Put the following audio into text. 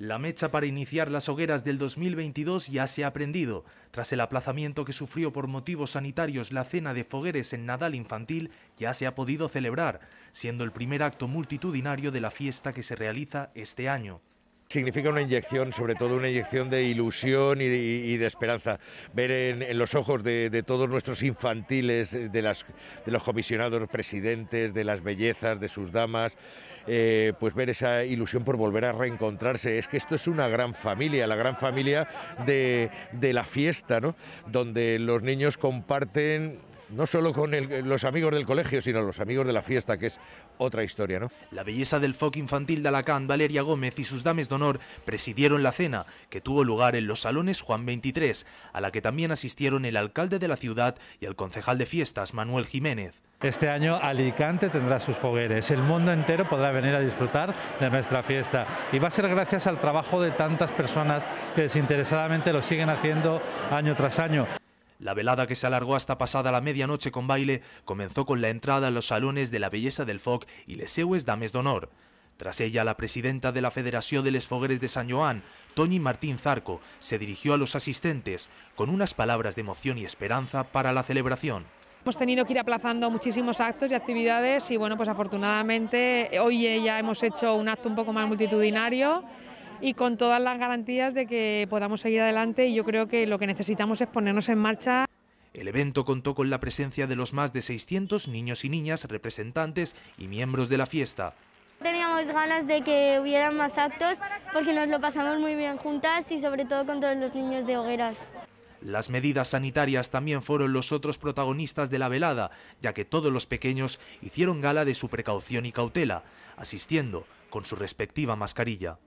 La mecha para iniciar las hogueras del 2022 ya se ha prendido. Tras el aplazamiento que sufrió por motivos sanitarios la cena de fogueres en Nadal Infantil, ya se ha podido celebrar, siendo el primer acto multitudinario de la fiesta que se realiza este año significa una inyección, sobre todo una inyección de ilusión y, de esperanza. Ver en, los ojos de, todos nuestros infantiles, eh, de, las, de los comisionados presidentes, de las bellezas, de sus damas, eh, pues ver esa ilusión por volver a reencontrarse. Es que esto es una gran familia, la gran familia de, la fiesta, Donde los niños comparten no solo con los amigos del colegio, sino los amigos de la fiesta, que es otra historia, ¿no? La belleza del foc infantil de Alacán Valeria Gómez y sus dames de honor presidieron la cena, que tuvo lugar en los salones Juan 23, a la que también asistieron el alcalde de la ciudad y el concejal de fiestas, Manuel Jiménez. Este año Alicante tendrá sus fogueres, el mundo entero podrá venir a disfrutar de nuestra fiesta y va a ser gracias al trabajo de tantas personas que desinteresadamente lo siguen haciendo año tras año. La velada que se alargó hasta pasada la medianoche con baile comenzó con la entrada a los salones de la Belleza del Foc y les seues dames d'honor. Tras ella, la presidenta de la Federación de les Fogueres de San Joan, Toni Martín Zarco, se dirigió a los asistentes con unas palabras de emoción y esperanza para la celebración. Hemos tenido que ir aplazando muchísimos actos y actividades y bueno, pues afortunadamente hoy ya hemos hecho un acto un poco más multitudinario y con todas las garantías de que podamos seguir adelante y yo creo que lo que necesitamos es ponernos en marcha. El evento contó con la presencia de los más de 600 niños y niñas, representantes y miembros de la fiesta. Teníamos ganas de que hubieran más actos porque nos lo pasamos muy bien juntas y sobre todo con todos los niños de hogueras. Las medidas sanitarias también fueron los otros protagonistas de la velada, ya que todos los pequeños hicieron gala de su precaución y cautela, asistiendo con su respectiva mascarilla.